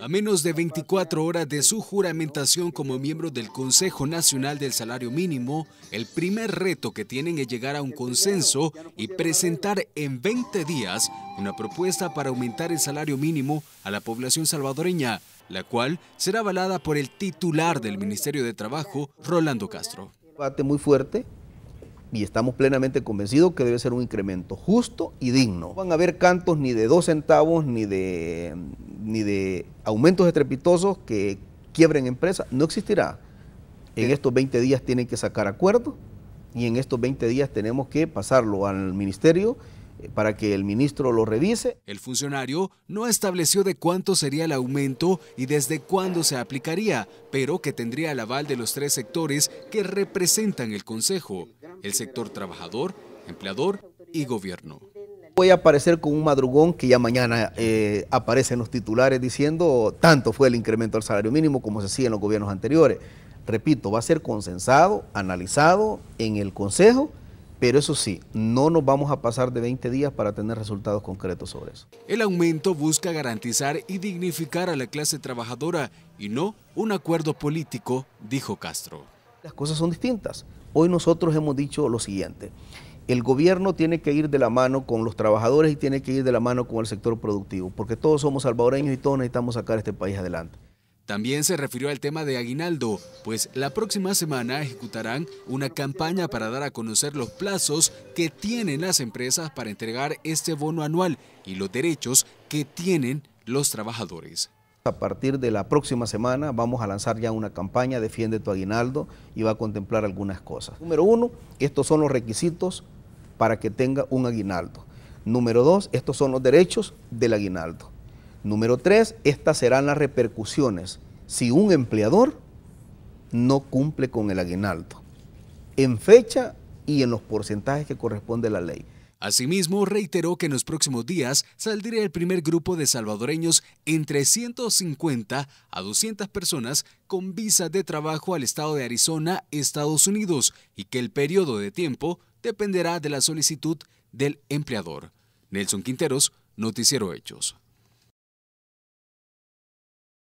A menos de 24 horas de su juramentación como miembro del Consejo Nacional del Salario Mínimo, el primer reto que tienen es llegar a un consenso y presentar en 20 días una propuesta para aumentar el salario mínimo a la población salvadoreña, la cual será avalada por el titular del Ministerio de Trabajo, Rolando Castro. Un debate muy fuerte y estamos plenamente convencidos que debe ser un incremento justo y digno. No van a haber cantos ni de dos centavos ni de ni de aumentos estrepitosos que quiebren empresas, no existirá. En eh. estos 20 días tienen que sacar acuerdo y en estos 20 días tenemos que pasarlo al ministerio eh, para que el ministro lo revise. El funcionario no estableció de cuánto sería el aumento y desde cuándo se aplicaría, pero que tendría el aval de los tres sectores que representan el Consejo, el sector trabajador, empleador y gobierno voy a aparecer con un madrugón que ya mañana eh, aparece en los titulares diciendo tanto fue el incremento al salario mínimo como se hacía en los gobiernos anteriores. Repito, va a ser consensado, analizado en el Consejo, pero eso sí, no nos vamos a pasar de 20 días para tener resultados concretos sobre eso. El aumento busca garantizar y dignificar a la clase trabajadora y no un acuerdo político, dijo Castro. Las cosas son distintas. Hoy nosotros hemos dicho lo siguiente el gobierno tiene que ir de la mano con los trabajadores y tiene que ir de la mano con el sector productivo, porque todos somos salvadoreños y todos necesitamos sacar este país adelante. También se refirió al tema de aguinaldo, pues la próxima semana ejecutarán una campaña para dar a conocer los plazos que tienen las empresas para entregar este bono anual y los derechos que tienen los trabajadores. A partir de la próxima semana vamos a lanzar ya una campaña Defiende tu aguinaldo y va a contemplar algunas cosas. Número uno, estos son los requisitos para que tenga un aguinaldo. Número dos, estos son los derechos del aguinaldo. Número tres, estas serán las repercusiones si un empleador no cumple con el aguinaldo, en fecha y en los porcentajes que corresponde la ley. Asimismo, reiteró que en los próximos días saldría el primer grupo de salvadoreños entre 150 a 200 personas con visa de trabajo al estado de Arizona, Estados Unidos, y que el periodo de tiempo dependerá de la solicitud del empleador. Nelson Quinteros, Noticiero Hechos.